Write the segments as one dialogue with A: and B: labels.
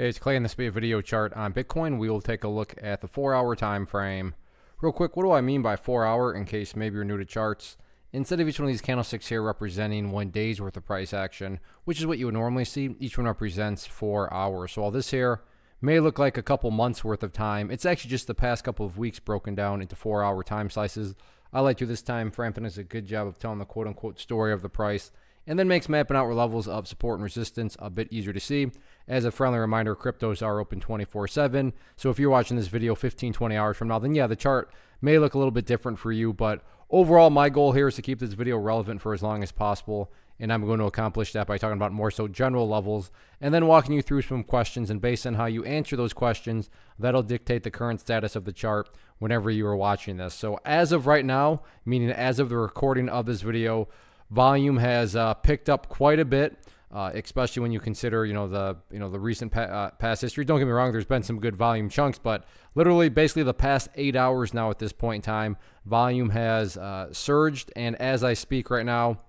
A: Hey, it's Clay, and this will be a video chart on Bitcoin. We will take a look at the four-hour time frame. Real quick, what do I mean by four-hour, in case maybe you're new to charts? Instead of each one of these candlesticks here representing one day's worth of price action, which is what you would normally see, each one represents four hours. So all this here may look like a couple months worth of time. It's actually just the past couple of weeks broken down into four-hour time slices. I like to this time. Frampton does a good job of telling the quote-unquote story of the price and then makes mapping out levels of support and resistance a bit easier to see. As a friendly reminder, cryptos are open 24-7, so if you're watching this video 15, 20 hours from now, then yeah, the chart may look a little bit different for you, but overall, my goal here is to keep this video relevant for as long as possible, and I'm going to accomplish that by talking about more so general levels, and then walking you through some questions, and based on how you answer those questions, that'll dictate the current status of the chart whenever you are watching this. So as of right now, meaning as of the recording of this video, volume has uh, picked up quite a bit. Uh, especially when you consider, you know, the you know the recent pa uh, past history. Don't get me wrong; there's been some good volume chunks, but literally, basically, the past eight hours now at this point in time, volume has uh, surged. And as I speak right now,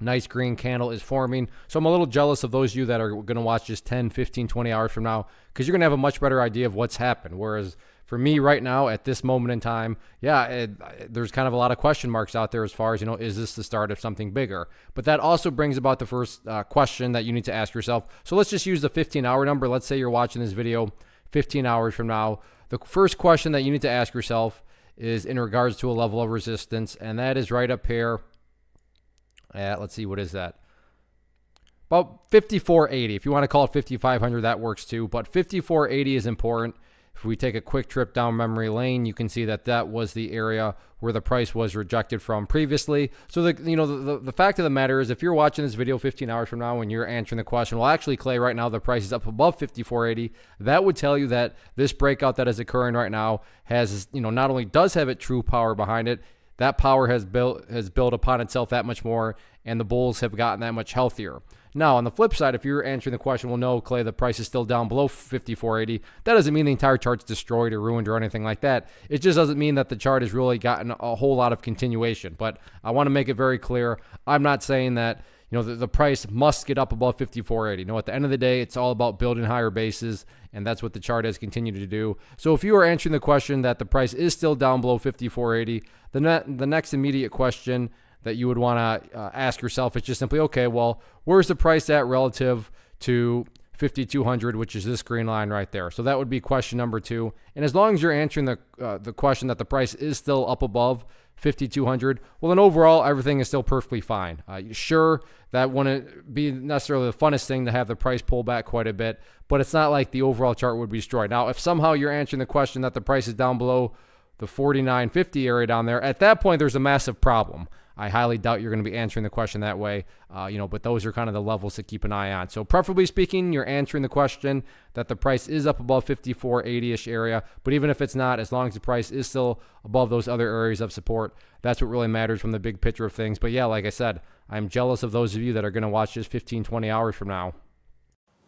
A: nice green candle is forming. So I'm a little jealous of those of you that are going to watch just 10, 15, 20 hours from now because you're going to have a much better idea of what's happened. Whereas for me right now at this moment in time, yeah, it, there's kind of a lot of question marks out there as far as, you know, is this the start of something bigger? But that also brings about the first uh, question that you need to ask yourself. So let's just use the 15 hour number. Let's say you're watching this video 15 hours from now. The first question that you need to ask yourself is in regards to a level of resistance, and that is right up here yeah, let's see, what is that? About 5480. If you want to call it 5500, that works too. But 5480 is important. If we take a quick trip down memory lane, you can see that that was the area where the price was rejected from previously. So the you know the, the, the, fact of the matter is, if you're watching this video 15 hours from now and you're answering the question, well, actually, Clay, right now the price is up above 54.80. That would tell you that this breakout that is occurring right now has you know not only does have it true power behind it, that power has built has built upon itself that much more, and the Bulls have gotten that much healthier. Now, on the flip side, if you're answering the question, well, no, Clay, the price is still down below 54.80, that doesn't mean the entire chart's destroyed or ruined or anything like that. It just doesn't mean that the chart has really gotten a whole lot of continuation. But I want to make it very clear I'm not saying that you know, the, the, price must get up above 54.80. You know, at the end of the day, it's all about building higher bases, and that's what the chart has continued to do. So if you are answering the question that the price is still down below 54.80, the next immediate question that you would want to uh, ask yourself is just simply okay, well, where's the price at relative to 5200, which is this green line right there? So that would be question number two. And as long as you're answering the uh, the question that the price is still up above 5200, well, then overall everything is still perfectly fine. Uh, sure, that wouldn't be necessarily the funnest thing to have the price pull back quite a bit, but it's not like the overall chart would be destroyed. Now, if somehow you're answering the question that the price is down below the 49.50 area down there, at that point, there's a massive problem. I highly doubt you're going to be answering the question that way, uh, you know. But those are kind of the levels to keep an eye on. So, preferably speaking, you're answering the question that the price is up above 54.80ish area. But even if it's not, as long as the price is still above those other areas of support, that's what really matters from the big picture of things. But yeah, like I said, I'm jealous of those of you that are going to watch this 15, 20 hours from now.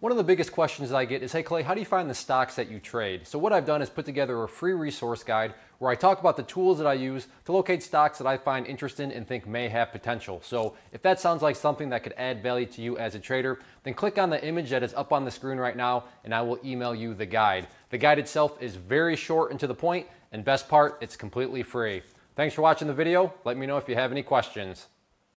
A: One of the biggest questions I get is, hey Clay, how do you find the stocks that you trade? So what I've done is put together a free resource guide where I talk about the tools that I use to locate stocks that I find interesting and think may have potential. So if that sounds like something that could add value to you as a trader, then click on the image that is up on the screen right now and I will email you the guide. The guide itself is very short and to the point, and best part, it's completely free. Thanks for watching the video. Let me know if you have any questions.